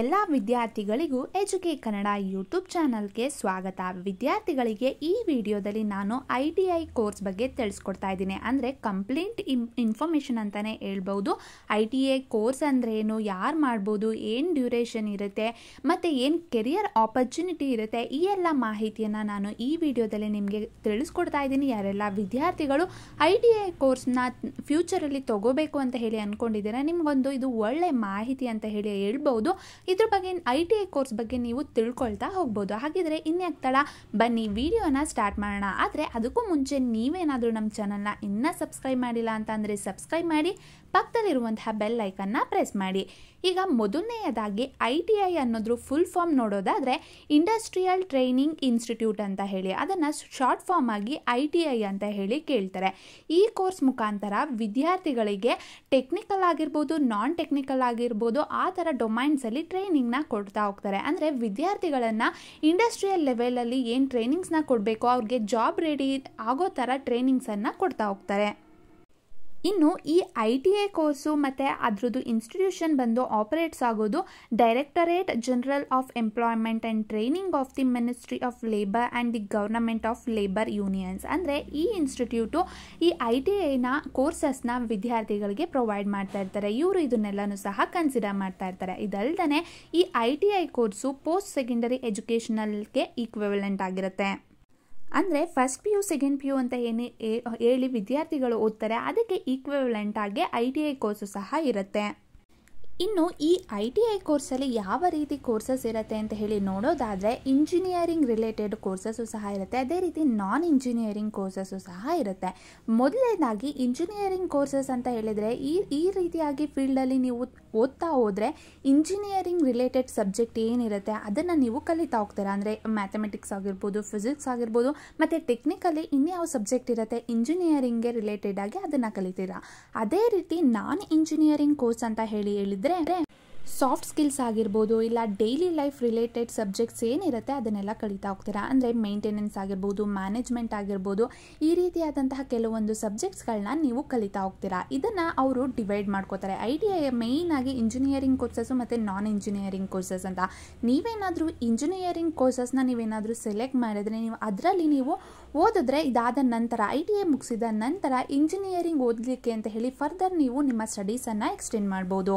ಎಲ್ಲ ವಿದ್ಯಾರ್ಥಿಗಳಿಗೂ ಎಜುಕೇ ಕನ್ನಡ ಯೂಟ್ಯೂಬ್ ಚಾನಲ್ಗೆ ಸ್ವಾಗತ ವಿದ್ಯಾರ್ಥಿಗಳಿಗೆ ಈ ವಿಡಿಯೋದಲ್ಲಿ ನಾನು ಐ ಟಿ ಐ ಕೋರ್ಸ್ ಬಗ್ಗೆ ತಿಳಿಸ್ಕೊಡ್ತಾ ಇದ್ದೀನಿ ಅಂದರೆ ಕಂಪ್ಲೀಟ್ ಇನ್ ಇನ್ಫಾರ್ಮೇಷನ್ ಅಂತಲೇ ಹೇಳ್ಬೋದು ಐ ಟಿ ಐ ಕೋರ್ಸ್ ಅಂದರೆ ಏನು ಯಾರು ಮಾಡ್ಬೋದು ಏನು ಡ್ಯೂರೇಷನ್ ಇರುತ್ತೆ ಮತ್ತು ಏನು ಕೆರಿಯರ್ ಆಪರ್ಚುನಿಟಿ ಇರುತ್ತೆ ಈ ಎಲ್ಲ ಮಾಹಿತಿಯನ್ನು ನಾನು ಈ ವಿಡಿಯೋದಲ್ಲಿ ನಿಮಗೆ ತಿಳಿಸ್ಕೊಡ್ತಾ ಇದ್ದೀನಿ ಯಾರೆಲ್ಲ ವಿದ್ಯಾರ್ಥಿಗಳು ಐ ಟಿ ಐ ಕೋರ್ಸ್ನ ಫ್ಯೂಚರಲ್ಲಿ ತೊಗೋಬೇಕು ಅಂತ ಹೇಳಿ ಅಂದ್ಕೊಂಡಿದ್ದೀರಾ ನಿಮಗೊಂದು ಇದು ಒಳ್ಳೆ ಮಾಹಿತಿ ಅಂತ ಹೇಳಿ ಹೇಳ್ಬೋದು ಇದ್ರ ಬಗ್ಗೆ ಐ ಟಿ ಐ ಕೋರ್ಸ್ ಬಗ್ಗೆ ನೀವು ತಿಳ್ಕೊಳ್ತಾ ಹೋಗ್ಬೋದು ಹಾಗಿದ್ರೆ ಇನ್ನೇ ತಡ ಬನ್ನಿ ವಿಡಿಯೋನ ಸ್ಟಾರ್ಟ್ ಮಾಡೋಣ ಆದರೆ ಅದಕ್ಕೂ ಮುಂಚೆ ನೀವೇನಾದರೂ ನಮ್ಮ ಚಾನಲ್ನ ಇನ್ನೂ ಸಬ್ಸ್ಕ್ರೈಬ್ ಮಾಡಿಲ್ಲ ಅಂತ ಅಂದರೆ ಸಬ್ಸ್ಕ್ರೈಬ್ ಮಾಡಿ ಪಕ್ಕದಲ್ಲಿರುವಂತಹ ಬೆಲ್ ಐಕನ್ನ ಪ್ರೆಸ್ ಮಾಡಿ ಈಗ ಮೊದಲನೆಯದಾಗಿ ಐ ಟಿ ಐ ಅನ್ನೋದ್ರ ಫುಲ್ ಫಾರ್ಮ್ ನೋಡೋದಾದರೆ ಇಂಡಸ್ಟ್ರಿಯಲ್ ಟ್ರೈನಿಂಗ್ ಇನ್ಸ್ಟಿಟ್ಯೂಟ್ ಅಂತ ಹೇಳಿ ಅದನ್ನು ಶಾರ್ಟ್ ಫಾರ್ಮ್ ಆಗಿ ಐ ಟಿ ಐ ಅಂತ ಹೇಳಿ ಕೇಳ್ತಾರೆ ಈ ಕೋರ್ಸ್ ಮುಖಾಂತರ ವಿದ್ಯಾರ್ಥಿಗಳಿಗೆ ಟೆಕ್ನಿಕಲ್ ಆಗಿರ್ಬೋದು ನಾನ್ ಟೆಕ್ನಿಕಲ್ ಆಗಿರ್ಬೋದು ಆ ಥರ ಡೊಮೈನ್ಸಲ್ಲಿ ಟ್ರೈನಿಂಗ್ನ ಕೊಡ್ತಾ ಹೋಗ್ತಾರೆ ಅಂದರೆ ವಿದ್ಯಾರ್ಥಿಗಳನ್ನು ಇಂಡಸ್ಟ್ರಿಯಲ್ ಲೆವೆಲಲ್ಲಿ ಏನು ಟ್ರೈನಿಂಗ್ಸ್ನ ಕೊಡಬೇಕು ಅವ್ರಿಗೆ ಜಾಬ್ ರೆಡಿ ಆಗೋ ಥರ ಟ್ರೈನಿಂಗ್ಸನ್ನು ಕೊಡ್ತಾ ಹೋಗ್ತಾರೆ ಇನ್ನು ಈ ಐ ಟಿ ಐ ಕೋರ್ಸು ಮತ್ತು ಅದರದ್ದು ಇನ್ಸ್ಟಿಟ್ಯೂಷನ್ ಬಂದು ಆಪರೇಟ್ಸ್ ಆಗೋದು directorate general of employment and training of the ministry of labour and the government of labour unions ಅಂದರೆ ಈ ಇನ್ಸ್ಟಿಟ್ಯೂಟು ಈ ಐ ಟಿ ಐನ ಕೋರ್ಸಸ್ನ ವಿದ್ಯಾರ್ಥಿಗಳಿಗೆ ಪ್ರೊವೈಡ್ ಮಾಡ್ತಾ ಇರ್ತಾರೆ ಇವರು ಇದನ್ನೆಲ್ಲನೂ ಸಹ ಕನ್ಸಿಡರ್ ಮಾಡ್ತಾ ಇರ್ತಾರೆ ಇದಲ್ಲದೆ ಈ I T I course post secondary ಎಜುಕೇಷನಲ್ಗೆ ಈಕ್ವಿವಲೆಂಟ್ ಆಗಿರುತ್ತೆ ಅಂದರೆ first P U second P U ಅಂತ ಏನೇ ಹೇಳಿ ವಿದ್ಯಾರ್ಥಿಗಳು ಓದ್ತಾರೆ ಅದಕ್ಕೆ ಈಕ್ವಿವೆಲೆಂಟ್ ಆಗಿ ಐ ಟಿ ಐ ಕೋರ್ಸು ಸಹ ಇರುತ್ತೆ ಇನ್ನು ಈ ಐ ಟಿ ಐ ಕೋರ್ಸಲ್ಲಿ ಯಾವ ರೀತಿ ಕೋರ್ಸಸ್ ಇರುತ್ತೆ ಅಂತ ಹೇಳಿ ನೋಡೋದಾದರೆ ಇಂಜಿನಿಯರಿಂಗ್ ರಿಲೇಟೆಡ್ ಕೋರ್ಸಸ್ಸು ಸಹ ಇರುತ್ತೆ ಅದೇ ರೀತಿ ನಾನ್ ಇಂಜಿನಿಯರಿಂಗ್ ಕೋರ್ಸಸ್ಸು ಸಹ ಇರುತ್ತೆ ಮೊದಲನೇದಾಗಿ ಇಂಜಿನಿಯರಿಂಗ್ ಕೋರ್ಸಸ್ ಅಂತ ಹೇಳಿದರೆ ಈ ಈ ರೀತಿಯಾಗಿ ಫೀಲ್ಡಲ್ಲಿ ನೀವು ಓದ್ತಾ ಹೋದರೆ ಇಂಜಿನಿಯರಿಂಗ್ ರಿಲೇಟೆಡ್ ಸಬ್ಜೆಕ್ಟ್ ಏನಿರುತ್ತೆ ಅದನ್ನು ನೀವು ಕಲಿತಾ ಹೋಗ್ತೀರಾ ಅಂದರೆ ಮ್ಯಾಥಮೆಟಿಕ್ಸ್ ಆಗಿರ್ಬೋದು ಫಿಸಿಕ್ಸ್ ಆಗಿರ್ಬೋದು ಮತ್ತು ಟೆಕ್ನಿಕಲಿ ಇನ್ಯಾವ ಸಬ್ಜೆಕ್ಟ್ ಇರುತ್ತೆ ಇಂಜಿನಿಯರಿಂಗ್ಗೆ ರಿಲೇಟೆಡ್ ಆಗಿ ಅದನ್ನು ಕಲಿತೀರಾ ಅದೇ ರೀತಿ ನಾನ್ ಇಂಜಿನಿಯರಿಂಗ್ ಕೋರ್ಸ್ ಅಂತ ಹೇಳಿ ಹೇಳಿದ ಇದ್ದರೆ ಸಾಫ್ಟ್ ಸ್ಕಿಲ್ಸ್ ಆಗಿರ್ಬೋದು ಇಲ್ಲ ಡೈಲಿ ಲೈಫ್ ರಿಲೇಟೆಡ್ ಸಬ್ಜೆಕ್ಟ್ಸ್ ಏನಿರುತ್ತೆ ಅದನ್ನೆಲ್ಲ ಕಲಿತಾ ಹೋಗ್ತೀರಾ ಅಂದರೆ ಮೇಂಟೆನೆನ್ಸ್ ಆಗಿರ್ಬೋದು ಮ್ಯಾನೇಜ್ಮೆಂಟ್ ಆಗಿರ್ಬೋದು ಈ ರೀತಿಯಾದಂತಹ ಕೆಲವೊಂದು ಸಬ್ಜೆಕ್ಟ್ಸ್ಗಳನ್ನ ನೀವು ಕಲಿತಾ ಹೋಗ್ತೀರಾ ಇದನ್ನು ಅವರು ಡಿವೈಡ್ ಮಾಡ್ಕೋತಾರೆ ಐ ಟಿ ಐ ಆಗಿ ಇಂಜಿನಿಯರಿಂಗ್ ಕೋರ್ಸಸ್ಸು ಮತ್ತು ನಾನ್ ಇಂಜಿನಿಯರಿಂಗ್ ಕೋರ್ಸಸ್ ಅಂತ ನೀವೇನಾದರೂ ಇಂಜಿನಿಯರಿಂಗ್ ಕೋರ್ಸಸ್ನ ನೀವೇನಾದರೂ ಸೆಲೆಕ್ಟ್ ಮಾಡಿದರೆ ನೀವು ಅದರಲ್ಲಿ ನೀವು ಓದಿದ್ರೆ ಇದಾದ ನಂತರ ಐ ಟಿ ಐ ಮುಗಿಸಿದ ನಂತರ ಇಂಜಿನಿಯರಿಂಗ್ ಓದಲಿಕ್ಕೆ ಅಂತ ಹೇಳಿ ಫರ್ದರ್ ನೀವು ನಿಮ್ಮ ಸ್ಟಡೀಸನ್ನು ಎಕ್ಸ್ಟೆಂಡ್ ಮಾಡ್ಬೋದು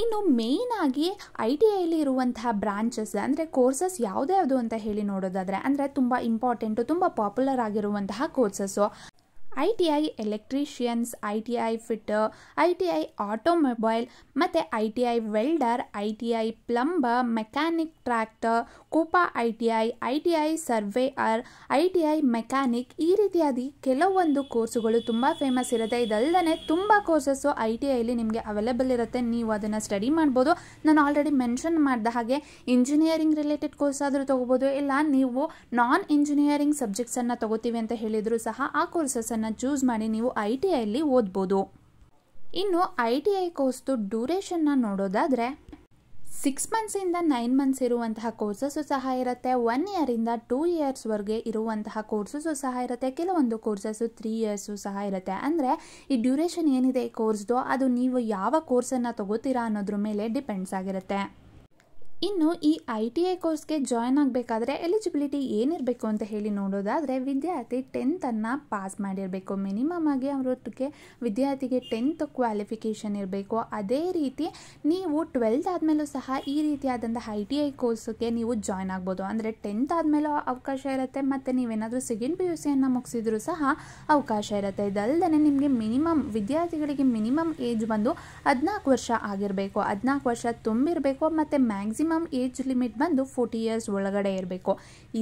ಇನ್ನು ಆಗಿ ಐ ಟಿ ಐಲಿ ಇರುವಂತಹ ಬ್ರಾಂಚಸ್ ಅಂದರೆ ಕೋರ್ಸಸ್ ಯಾವ್ದು ಅಂತ ಹೇಳಿ ನೋಡೋದಾದರೆ ಅಂದರೆ ತುಂಬ ಇಂಪಾರ್ಟೆಂಟು ತುಂಬ ಪಾಪ್ಯುಲರ್ ಆಗಿರುವಂತಹ courses I T I electricians I T I fitter I T I automobile ಮತ್ತು I T I welder I T I plumber mechanic tractor ಕೂಪಾ I T I I T I surveyor I T I mechanic ಈ ರೀತಿಯಾದಿ ಕೆಲವೊಂದು ಕೋರ್ಸುಗಳು ತುಂಬ famous ಇರುತ್ತೆ ಇದಲ್ಲದೆ ತುಂಬ courses I T ಐಲಿ ನಿಮಗೆ ಅವೈಲೇಬಲ್ ಇರುತ್ತೆ ನೀವು ಅದನ್ನು ಸ್ಟಡಿ ಮಾಡ್ಬೋದು ನಾನು ಆಲ್ರೆಡಿ ಮೆನ್ಷನ್ ಮಾಡಿದ ಹಾಗೆ ಇಂಜಿನಿಯರಿಂಗ್ ರಿಲೇಟೆಡ್ ಕೋರ್ಸ್ ಆದರೂ ತೊಗೋಬೋದು ಇಲ್ಲ ನೀವು ನಾನ್ ಇಂಜಿನಿಯರಿಂಗ್ ಸಬ್ಜೆಕ್ಟ್ಸನ್ನು ತೊಗೋತೀವಿ ಅಂತ ಹೇಳಿದರೂ ಸಹ ಆ ಕೋರ್ಸಸ್ಸನ್ನು ಕೋರ್ಸನ್ನು ಚೂಸ್ ಮಾಡಿ ನೀವು ಐ ಟಿ ಐಲಿ ಓದ್ಬೋದು ಇನ್ನು ಐ ಟಿ ಐ ಕೋರ್ಸ್ದು ಡ್ಯೂರೇಷನ್ನ ನೋಡೋದಾದರೆ ಸಿಕ್ಸ್ ಮಂತ್ಸಿಂದ ನೈನ್ ಮಂತ್ಸ್ ಇರುವಂತಹ ಕೋರ್ಸಸ್ಸು ಸಹ ಇರುತ್ತೆ ಒನ್ ಇಯರಿಂದ ಟೂ ಇಯರ್ಸ್ವರೆಗೆ ಇರುವಂತಹ ಕೋರ್ಸಸ್ಸು ಸಹ ಇರುತ್ತೆ ಕೆಲವೊಂದು ಕೋರ್ಸಸ್ಸು ತ್ರೀ ಇಯರ್ಸು ಸಹ ಇರುತ್ತೆ ಅಂದರೆ ಈ ಡ್ಯೂರೇಷನ್ ಏನಿದೆ ಈ ಕೋರ್ಸ್ದು ಅದು ನೀವು ಯಾವ ಕೋರ್ಸನ್ನು ತಗೋತೀರಾ ಅನ್ನೋದ್ರ ಮೇಲೆ ಡಿಪೆಂಡ್ಸ್ ಆಗಿರುತ್ತೆ ಇನ್ನು ಈ ಐ ಟಿ ಐ ಕೋರ್ಸ್ಗೆ ಜಾಯ್ನ್ ಆಗಬೇಕಾದ್ರೆ ಎಲಿಜಿಬಿಲಿಟಿ ಏನಿರಬೇಕು ಅಂತ ಹೇಳಿ ನೋಡೋದಾದರೆ ವಿದ್ಯಾರ್ಥಿ ಟೆಂತನ್ನು ಪಾಸ್ ಮಾಡಿರಬೇಕು ಮಿನಿಮಮ್ ಆಗಿ ಅವರೊಟ್ಟಿಗೆ ವಿದ್ಯಾರ್ಥಿಗೆ ಟೆಂತ್ ಕ್ವಾಲಿಫಿಕೇಷನ್ ಇರಬೇಕು ಅದೇ ರೀತಿ ನೀವು ಟ್ವೆಲ್ತ್ ಆದಮೇಲೂ ಸಹ ಈ ರೀತಿಯಾದಂಥ ಐ ಟಿ ಐ ಕೋರ್ಸ್ಗೆ ನೀವು ಜಾಯ್ನ್ ಆಗ್ಬೋದು ಅಂದರೆ ಟೆಂತ್ ಆದಮೇಲೂ ಅವಕಾಶ ಇರುತ್ತೆ ಮತ್ತು ನೀವೇನಾದರೂ ಸೆಕೆಂಡ್ ಪಿ ಯು ಸಿಯನ್ನು ಮುಗಿಸಿದ್ರೂ ಸಹ ಅವಕಾಶ ಇರುತ್ತೆ ಇದಲ್ಲದೆ ನಿಮಗೆ ಮಿನಿಮಮ್ ವಿದ್ಯಾರ್ಥಿಗಳಿಗೆ ಮಿನಿಮಮ್ ಏಜ್ ಬಂದು ಹದಿನಾಲ್ಕು ವರ್ಷ ಆಗಿರಬೇಕು ಹದಿನಾಲ್ಕು ವರ್ಷ ತುಂಬಿರಬೇಕು ಮತ್ತು ಮ್ಯಾಕ್ಸಿಮಮ್ ಮಿನಿಮಮ್ ಏಜ್ ಲಿಮಿಟ್ ಬಂದು ಫೋರ್ಟಿ ಇಯರ್ಸ್ ಒಳಗಡೆ ಇರಬೇಕು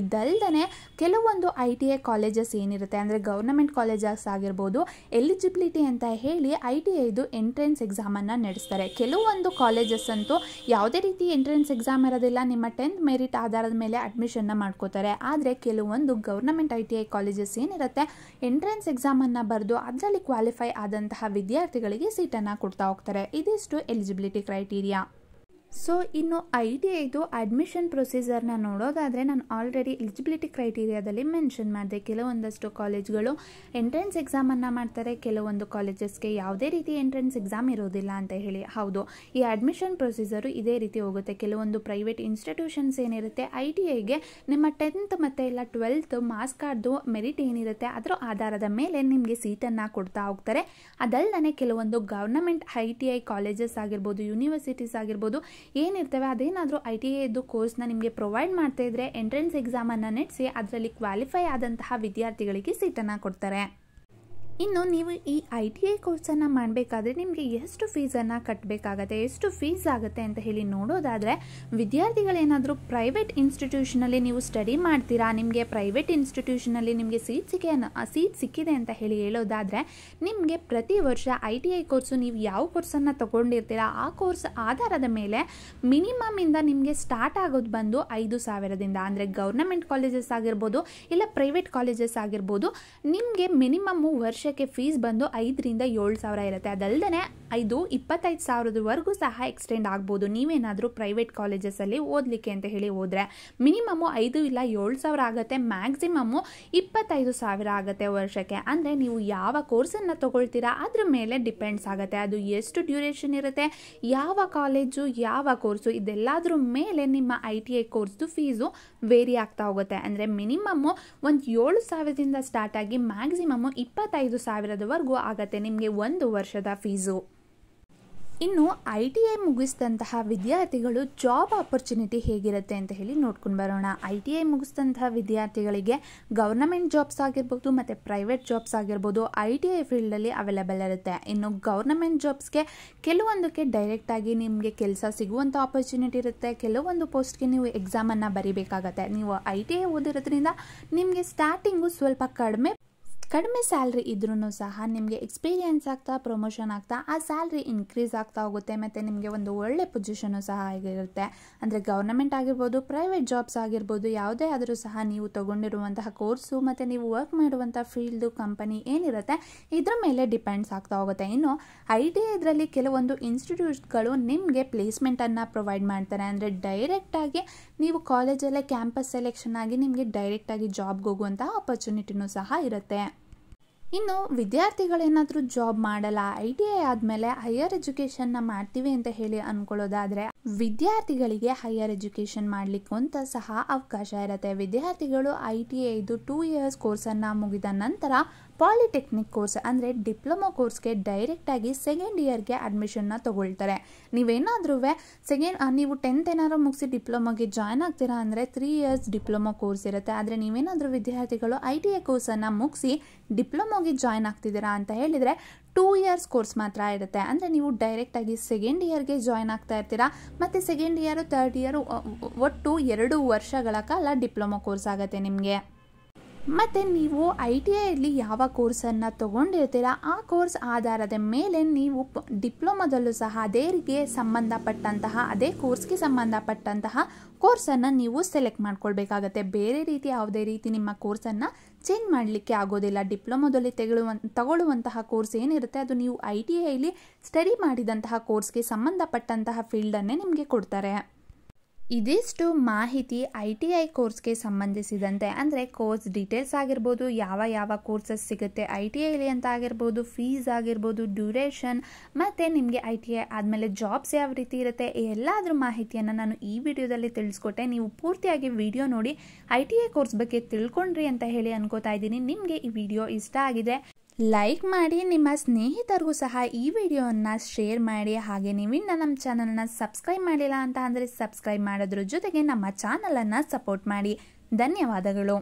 ಇದಲ್ಲದೆ ಕೆಲವೊಂದು ಐ ಟಿ ಐ ಕಾಲೇಜಸ್ ಏನಿರುತ್ತೆ ಅಂದರೆ ಗೌರ್ನಮೆಂಟ್ ಕಾಲೇಜಸ್ ಆಗಿರ್ಬೋದು ಎಲಿಜಿಬಿಲಿಟಿ ಅಂತ ಹೇಳಿ ಐ ಟಿ ಐದು ಎಂಟ್ರೆನ್ಸ್ ಎಕ್ಸಾಮನ್ನು ನಡೆಸ್ತಾರೆ ಕೆಲವೊಂದು ಕಾಲೇಜಸ್ ಅಂತೂ ಯಾವುದೇ ರೀತಿ ಎಂಟ್ರೆನ್ಸ್ ಎಕ್ಸಾಮ್ ಇರೋದಿಲ್ಲ ನಿಮ್ಮ ಟೆಂತ್ ಮೆರಿಟ್ ಆಧಾರದ ಮೇಲೆ ಅಡ್ಮಿಷನ್ನ ಮಾಡ್ಕೋತಾರೆ ಆದರೆ ಕೆಲವೊಂದು government I T I colleges ಏನಿರುತ್ತೆ ಎಂಟ್ರೆನ್ಸ್ ಎಕ್ಸಾಮನ್ನು ಬರೆದು ಅದರಲ್ಲಿ ಕ್ವಾಲಿಫೈ ಆದಂತಹ ವಿದ್ಯಾರ್ಥಿಗಳಿಗೆ ಸೀಟನ್ನು ಕೊಡ್ತಾ ಹೋಗ್ತಾರೆ ಇದಿಷ್ಟು ಎಲಿಜಿಬಿಲಿಟಿ ಕ್ರೈಟೀರಿಯಾ ಸೊ ಇನ್ನು ಐ ಟಿ ಐದು ಅಡ್ಮಿಷನ್ ಪ್ರೊಸೀಜರ್ನ ನೋಡೋದಾದರೆ ನಾನು ಆಲ್ರೆಡಿ ಎಲಿಜಿಬಿಲಿಟಿ ಕ್ರೈಟೀರಿಯಾದಲ್ಲಿ ಮೆನ್ಷನ್ ಮಾಡಿದೆ ಕೆಲವೊಂದಷ್ಟು ಕಾಲೇಜ್ಗಳು ಎಂಟ್ರೆನ್ಸ್ ಎಕ್ಸಾಮನ್ನು ಮಾಡ್ತಾರೆ ಕೆಲವೊಂದು ಕಾಲೇಜಸ್ಗೆ ಯಾವುದೇ ರೀತಿ ಎಂಟ್ರೆನ್ಸ್ ಎಕ್ಸಾಮ್ ಇರೋದಿಲ್ಲ ಅಂತ ಹೇಳಿ ಹೌದು ಈ ಅಡ್ಮಿಷನ್ ಪ್ರೊಸೀಜರು ಇದೇ ರೀತಿ ಹೋಗುತ್ತೆ ಕೆಲವೊಂದು ಪ್ರೈವೇಟ್ ಇನ್ಸ್ಟಿಟ್ಯೂಷನ್ಸ್ ಏನಿರುತ್ತೆ ಐ ಟಿ ಐಗೆ ನಿಮ್ಮ ಟೆಂತ್ ಮತ್ತು ಇಲ್ಲ ಟ್ವೆಲ್ತ್ ಮಾರ್ಕ್ಸ್ ಕಾರ್ಡ್ದು ಮೆರಿಟ್ ಏನಿರುತ್ತೆ ಅದರ ಆಧಾರದ ಮೇಲೆ ನಿಮಗೆ ಸೀಟನ್ನು ಕೊಡ್ತಾ ಹೋಗ್ತಾರೆ ಅದಲ್ಲದೆ ಕೆಲವೊಂದು government I T I colleges ಆಗಿರ್ಬೋದು ಯೂನಿವರ್ಸಿಟೀಸ್ ಆಗಿರ್ಬೋದು ಏನಿರ್ತವೆ ಅದೇನಾದರೂ ಐ ಟಿ ಐದು ಕೋರ್ಸ್ನ ನಿಮಗೆ ಪ್ರೊವೈಡ್ ಮಾಡ್ತಾ ಇದ್ದರೆ ಎಂಟ್ರೆನ್ಸ್ ಎಕ್ಸಾಮನ್ನು ನಡೆಸಿ ಅದರಲ್ಲಿ ಕ್ವಾಲಿಫೈ ಆದಂತಹ ವಿದ್ಯಾರ್ಥಿಗಳಿಗೆ ಸೀಟನ್ನು ಕೊಡ್ತಾರೆ ಇನ್ನು ನೀವು ಈ ಐ ಟಿ ಐ ಕೋರ್ಸನ್ನು ಮಾಡಬೇಕಾದ್ರೆ ನಿಮಗೆ ಎಷ್ಟು ಫೀಸನ್ನು ಕಟ್ಟಬೇಕಾಗತ್ತೆ ಎಷ್ಟು ಫೀಸ್ ಆಗುತ್ತೆ ಅಂತ ಹೇಳಿ ನೋಡೋದಾದರೆ ವಿದ್ಯಾರ್ಥಿಗಳೇನಾದರೂ ಪ್ರೈವೇಟ್ ಇನ್ಸ್ಟಿಟ್ಯೂಷನಲ್ಲಿ ನೀವು ಸ್ಟಡಿ ಮಾಡ್ತೀರಾ ನಿಮಗೆ ಪ್ರೈವೇಟ್ ಇನ್ಸ್ಟಿಟ್ಯೂಷನಲ್ಲಿ ನಿಮಗೆ ಸೀಟ್ ಸಿಕ್ಕಿ ಸೀಟ್ ಸಿಕ್ಕಿದೆ ಅಂತ ಹೇಳಿ ಹೇಳೋದಾದರೆ ನಿಮಗೆ ಪ್ರತಿ ವರ್ಷ ಐ ಟಿ ಐ ಕೋರ್ಸು ನೀವು ಯಾವ ಕೋರ್ಸನ್ನು ತೊಗೊಂಡಿರ್ತೀರಾ ಆ ಕೋರ್ಸ್ ಆಧಾರದ ಮೇಲೆ ಮಿನಿಮಮ್ ಇಂದ ನಿಮಗೆ ಸ್ಟಾರ್ಟ್ ಆಗೋದು ಬಂದು ಐದು ಸಾವಿರದಿಂದ ಅಂದರೆ ಗೌರ್ನಮೆಂಟ್ ಕಾಲೇಜಸ್ ಆಗಿರ್ಬೋದು ಇಲ್ಲ ಪ್ರೈವೇಟ್ ಕಾಲೇಜಸ್ ಆಗಿರ್ಬೋದು ನಿಮಗೆ ಮಿನಿಮಮ್ಮು ವರ್ಷ ವರ್ಷಕ್ಕೆ ಫೀಸ್ ಬಂದು ಐದರಿಂದ ಏಳು ಸಾವಿರ ಇರುತ್ತೆ ಅದಲ್ಲದೆ ಐದು ಇಪ್ಪತ್ತೈದು ಸಾವಿರದವರೆಗೂ ಸಹ ಎಕ್ಸ್ಟೆಂಡ್ ಆಗ್ಬೋದು ನೀವೇನಾದರೂ ಪ್ರೈವೇಟ್ ಕಾಲೇಜಸಲ್ಲಿ ಓದಲಿಕ್ಕೆ ಅಂತ ಹೇಳಿ ಹೋದರೆ ಮಿನಿಮಮ್ಮು ಐದು ಇಲ್ಲ ಏಳು ಸಾವಿರ ಆಗುತ್ತೆ ಮ್ಯಾಕ್ಸಿಮಮ್ಮು ಇಪ್ಪತ್ತೈದು ಸಾವಿರ ಆಗುತ್ತೆ ವರ್ಷಕ್ಕೆ ಅಂದರೆ ನೀವು ಯಾವ ಕೋರ್ಸನ್ನು ತೊಗೊಳ್ತೀರಾ ಅದ್ರ ಮೇಲೆ ಡಿಪೆಂಡ್ಸ್ ಆಗುತ್ತೆ ಅದು ಎಷ್ಟು ಡ್ಯೂರೇಷನ್ ಇರುತ್ತೆ ಯಾವ ಕಾಲೇಜು ಯಾವ ಕೋರ್ಸು ಇದೆಲ್ಲದ್ರ ಮೇಲೆ ನಿಮ್ಮ ಐ ಟಿ ಐ ಕೋರ್ಸ್ದು ಫೀಸು ವೇರಿ ಆಗ್ತಾ ಹೋಗುತ್ತೆ ಅಂದರೆ ಮಿನಿಮಮ್ಮು ಒಂದು ಏಳು ಸಾವಿರದಿಂದ ಸ್ಟಾರ್ಟ್ ಆಗಿ ಮ್ಯಾಕ್ಸಿಮಮ್ಮು ಇಪ್ಪತ್ತೈದು ಸಾವಿರದವರೆಗೂ ಆಗುತ್ತೆ ನಿಮಗೆ ಒಂದು ವರ್ಷದ ಫೀಸು ಇನ್ನು ಐ ಟಿ ಐ ಮುಗಿಸಿದಂತಹ ವಿದ್ಯಾರ್ಥಿಗಳು ಜಾಬ್ ಆಪರ್ಚುನಿಟಿ ಹೇಗಿರುತ್ತೆ ಅಂತ ಹೇಳಿ ನೋಡ್ಕೊಂಡು ಬರೋಣ ಐ ಟಿ ಐ ಮುಗಿಸಿದಂತಹ ವಿದ್ಯಾರ್ಥಿಗಳಿಗೆ ಗೌರ್ನಮೆಂಟ್ ಜಾಬ್ಸ್ ಆಗಿರ್ಬೋದು ಮತ್ತು ಪ್ರೈವೇಟ್ ಜಾಬ್ಸ್ ಆಗಿರ್ಬೋದು ಐ ಟಿ ಐ ಫೀಲ್ಡಲ್ಲಿ ಅವೈಲೇಬಲ್ ಇರುತ್ತೆ ಇನ್ನು ಗೌರ್ನಮೆಂಟ್ ಜಾಬ್ಸ್ಗೆ ಕೆಲವೊಂದಕ್ಕೆ ಡೈರೆಕ್ಟಾಗಿ ನಿಮಗೆ ಕೆಲಸ ಸಿಗುವಂಥ ಆಪರ್ಚುನಿಟಿ ಇರುತ್ತೆ ಕೆಲವೊಂದು ಪೋಸ್ಟ್ಗೆ ನೀವು ಎಕ್ಸಾಮನ್ನು ಬರೀಬೇಕಾಗತ್ತೆ ನೀವು ಐ ಟಿ ಐ ಓದಿರೋದ್ರಿಂದ ನಿಮಗೆ ಸ್ಟಾರ್ಟಿಂಗು ಸ್ವಲ್ಪ ಕಡಿಮೆ ಕಡಿಮೆ ಸ್ಯಾಲ್ರಿ ಇದ್ರೂ ಸಹ ನಿಮಗೆ ಎಕ್ಸ್ಪೀರಿಯೆನ್ಸ್ ಆಗ್ತಾ ಪ್ರಮೋಷನ್ ಆಗ್ತಾ ಆ ಸ್ಯಾಲ್ರಿ ಇನ್ಕ್ರೀಸ್ ಆಗ್ತಾ ಹೋಗುತ್ತೆ ಮತ್ತು ನಿಮಗೆ ಒಂದು ಒಳ್ಳೆ ಪೊಸಿಷನು ಸಹ ಆಗಿರುತ್ತೆ ಅಂದರೆ ಗೌರ್ಮೆಂಟ್ ಆಗಿರ್ಬೋದು ಪ್ರೈವೇಟ್ ಜಾಬ್ಸ್ ಆಗಿರ್ಬೋದು ಯಾವುದೇ ಆದರೂ ಸಹ ನೀವು ತೊಗೊಂಡಿರುವಂತಹ ಕೋರ್ಸು ಮತ್ತು ನೀವು ವರ್ಕ್ ಮಾಡುವಂಥ ಫೀಲ್ಡು ಕಂಪನಿ ಏನಿರುತ್ತೆ ಇದ್ರ ಮೇಲೆ ಡಿಪೆಂಡ್ಸ್ ಆಗ್ತಾ ಹೋಗುತ್ತೆ ಇನ್ನು ಐ ಟಿ ಇದರಲ್ಲಿ ಕೆಲವೊಂದು ಇನ್ಸ್ಟಿಟ್ಯೂಟ್ಗಳು ನಿಮಗೆ ಪ್ಲೇಸ್ಮೆಂಟನ್ನು ಪ್ರೊವೈಡ್ ಮಾಡ್ತಾರೆ ಅಂದರೆ ಡೈರೆಕ್ಟಾಗಿ ನೀವು ಕಾಲೇಜಲ್ಲೇ ಕ್ಯಾಂಪಸ್ ಸೆಲೆಕ್ಷನ್ ಆಗಿ ನಿಮಗೆ ಡೈರೆಕ್ಟಾಗಿ ಜಾಬ್ಗೆ ಹೋಗುವಂತಹ ಆಪರ್ಚುನಿಟಿನೂ ಸಹ ಇರುತ್ತೆ ಇನ್ನು ವಿದ್ಯಾರ್ಥಿಗಳೇನಾದರೂ ಜಾಬ್ ಮಾಡಲ್ಲ ಐ ಟಿ ಐ ಆದಮೇಲೆ ಹೈಯರ್ ಎಜುಕೇಷನ್ನ ಮಾಡ್ತೀವಿ ಅಂತ ಹೇಳಿ ಅಂದ್ಕೊಳ್ಳೋದಾದರೆ ವಿದ್ಯಾರ್ಥಿಗಳಿಗೆ ಹೈಯರ್ ಎಜುಕೇಷನ್ ಮಾಡಲಿಕ್ಕಂತ ಅಂತ ಸಹ ಅವಕಾಶ ಇರುತ್ತೆ ವಿದ್ಯಾರ್ಥಿಗಳು ಐ ಟಿ ಐದು ಟೂ ಇಯರ್ಸ್ ಕೋರ್ಸನ್ನು ಮುಗಿದ ನಂತರ ಪಾಲಿಟೆಕ್ನಿಕ್ ಕೋರ್ಸ್ ಅಂದರೆ ಡಿಪ್ಲೊಮೊ ಕೋರ್ಸ್ಗೆ ಡೈರೆಕ್ಟಾಗಿ ಸೆಕೆಂಡ್ ಇಯರ್ಗೆ ಅಡ್ಮಿಷನ್ನ ತೊಗೊಳ್ತಾರೆ ನೀವೇನಾದ್ರೂ ಸೆಕೆಂಡ್ ನೀವು ಟೆಂತ್ ಏನಾದರೂ ಮುಗಿಸಿ ಡಿಪ್ಲೊಮೊಗೆ ಜಾಯ್ನ್ ಆಗ್ತೀರಾ ಅಂದರೆ ತ್ರೀ ಇಯರ್ಸ್ ಡಿಪ್ಲೊಮೊ ಕೋರ್ಸ್ ಇರುತ್ತೆ ಆದರೆ ನೀವೇನಾದರೂ ವಿದ್ಯಾರ್ಥಿಗಳು ಐ ಟಿ ಐ ಕೋರ್ಸನ್ನು ಮುಗಿಸಿ ಡಿಪ್ಲೊಮೊಗೆ ಜಾಯ್ನ್ ಆಗ್ತಿದ್ದೀರಾ ಅಂತ ಹೇಳಿದರೆ ಟೂ ಇಯರ್ಸ್ ಕೋರ್ಸ್ ಮಾತ್ರ ಇರುತ್ತೆ ಅಂದರೆ ನೀವು ಡೈರೆಕ್ಟಾಗಿ ಸೆಕೆಂಡ್ ಇಯರ್ಗೆ ಜಾಯ್ನ್ ಆಗ್ತಾ ಇರ್ತೀರಾ ಮತ್ತು ಸೆಕೆಂಡ್ ಇಯರು ತರ್ಡ್ ಇಯರು ಒಟ್ಟು ಎರಡು ವರ್ಷಗಳ ಕಾಲ ಡಿಪ್ಲೊಮೊ ಕೋರ್ಸ್ ಆಗುತ್ತೆ ನಿಮಗೆ ಮತ್ತು ನೀವು ಐ ಟಿ ಐಯಲ್ಲಿ ಯಾವ ಕೋರ್ಸನ್ನು ತೊಗೊಂಡಿರ್ತೀರ ಆ ಕೋರ್ಸ್ ಆಧಾರದ ಮೇಲೆ ನೀವು ಡಿಪ್ಲೊಮಾದಲ್ಲೂ ಸಹ ಅದೇ ರೀತಿ ಸಂಬಂಧಪಟ್ಟಂತಹ ಅದೇ ಕೋರ್ಸ್ಗೆ ಸಂಬಂಧಪಟ್ಟಂತಹ ಕೋರ್ಸನ್ನು ನೀವು ಸೆಲೆಕ್ಟ್ ಮಾಡ್ಕೊಳ್ಬೇಕಾಗತ್ತೆ ಬೇರೆ ರೀತಿ ಯಾವುದೇ ರೀತಿ ನಿಮ್ಮ ಕೋರ್ಸನ್ನು ಚೇಂಜ್ ಮಾಡಲಿಕ್ಕೆ ಆಗೋದಿಲ್ಲ ಡಿಪ್ಲೊಮಾದಲ್ಲಿ ತೆಗೊಳ್ಳುವ ತಗೊಳ್ಳುವಂತಹ ಕೋರ್ಸ್ ಏನಿರುತ್ತೆ ಅದು ನೀವು ಐ ಟಿ ಐಲಿ ಸ್ಟಡಿ ಮಾಡಿದಂತಹ ಕೋರ್ಸ್ಗೆ ಸಂಬಂಧಪಟ್ಟಂತಹ ಫೀಲ್ಡನ್ನೇ ನಿಮಗೆ ಕೊಡ್ತಾರೆ ಇದಿಷ್ಟು ಮಾಹಿತಿ ಐ ಟಿ ಐ ಕೋರ್ಸ್ಗೆ ಸಂಬಂಧಿಸಿದಂತೆ ಅಂದರೆ ಕೋರ್ಸ್ ಡೀಟೇಲ್ಸ್ ಆಗಿರ್ಬೋದು ಯಾವ ಯಾವ ಕೋರ್ಸಸ್ ಸಿಗುತ್ತೆ ಐ ಟಿ ಐಲಿ ಅಂತ ಆಗಿರ್ಬೋದು ಫೀಸ್ ಆಗಿರ್ಬೋದು ಡ್ಯೂರೇಷನ್ ಮತ್ತು ನಿಮಗೆ ಐ ಟಿ ಐ ಆದಮೇಲೆ ಜಾಬ್ಸ್ ಯಾವ ರೀತಿ ಇರುತ್ತೆ ಎಲ್ಲಾದ್ರ ಮಾಹಿತಿಯನ್ನು ನಾನು ಈ ವಿಡಿಯೋದಲ್ಲಿ ತಿಳಿಸ್ಕೊಟ್ಟೆ ನೀವು ಪೂರ್ತಿಯಾಗಿ ವಿಡಿಯೋ ನೋಡಿ ಐ ಟಿ ಐ ಕೋರ್ಸ್ ಬಗ್ಗೆ ತಿಳ್ಕೊಂಡ್ರಿ ಅಂತ ಹೇಳಿ ಅನ್ಕೋತಾ ಇದ್ದೀನಿ ನಿಮಗೆ ಈ ವಿಡಿಯೋ ಇಷ್ಟ ಆಗಿದೆ ಲೈಕ್ ಮಾಡಿ ನಿಮ್ಮ ಸ್ನೇಹಿತರಿಗೂ ಸಹ ಈ ವಿಡಿಯೋವನ್ನು ಶೇರ್ ಮಾಡಿ ಹಾಗೆ ನೀವಿನ್ನ ನಮ್ಮ ಚಾನಲ್ನ ಸಬ್ಸ್ಕ್ರೈಬ್ ಮಾಡಿಲ್ಲ ಅಂತ ಅಂದರೆ ಸಬ್ಸ್ಕ್ರೈಬ್ ಮಾಡೋದ್ರ ಜೊತೆಗೆ ನಮ್ಮ ಚಾನಲನ್ನು ಸಪೋರ್ಟ್ ಮಾಡಿ ಧನ್ಯವಾದಗಳು